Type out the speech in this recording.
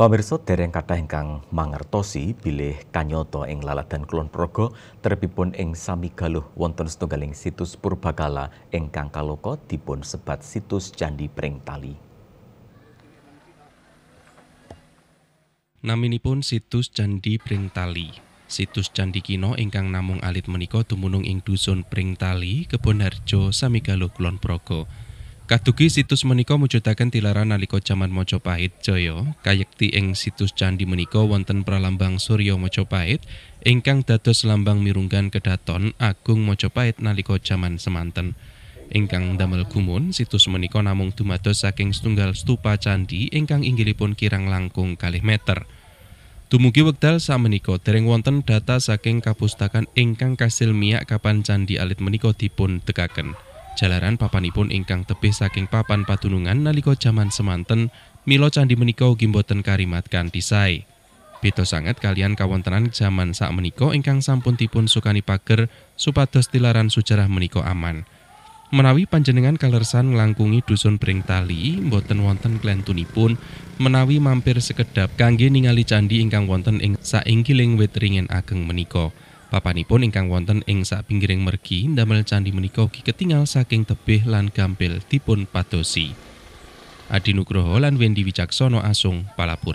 Pamirsa dereng kata ingkang mangertosi bilih kanyoto ing laladan Kulon Progo terbipun ing sami galuh wonton setunggaling situs Purbakala ingkang kaloko dipun sebat situs Candi Pringtali. Naminipun situs Candi Pringtali. Situs Candi Kino ingkang namung alit menika dumunung ing dusun Pringtali, Kebonarjo, Samigaluh, Kulon Progo. Kadugi situs menika mujudaken tilaran nalika jaman Majapahit Jaya, kayekti ing situs candi menika wonten pralambang Surya Majapahit ingkang dados lambang mirunggan kedaton Agung Majapahit nalika jaman semanten. Ingkang damel gumun, situs menika namung dumados saking setunggal stupa candi ingkang inggilipun kirang langkung kalih meter. Dumugi wekdal samenika dereng wonten data saking kapustakan ingkang kasil kapan candi alit menika dipun tegaken. Jalaran papanipun ingkang tebih saking papan padunungan nalika jaman semanten milo candi menika ugi boten karimat kanthi sae. Beda sanget kalian kawontenan jaman sak menika ingkang sampun dipun sukani pager supados tilaran sejarah menika aman. Menawi panjenengan kalersan nglangkungi dusun Bring Tali, boten wonten klentunipun menawi mampir sekedap kangge ningali candi ingkang wonten ing sainggiling wit ringin ageng menika. Papanipun ingkang wonten ing sak pinggiring mergi damel candi menika ugi ketingal saking tebih lan gampil dipun patosi. Adi Nugroho lan Wendy Wicaksono asung palapura.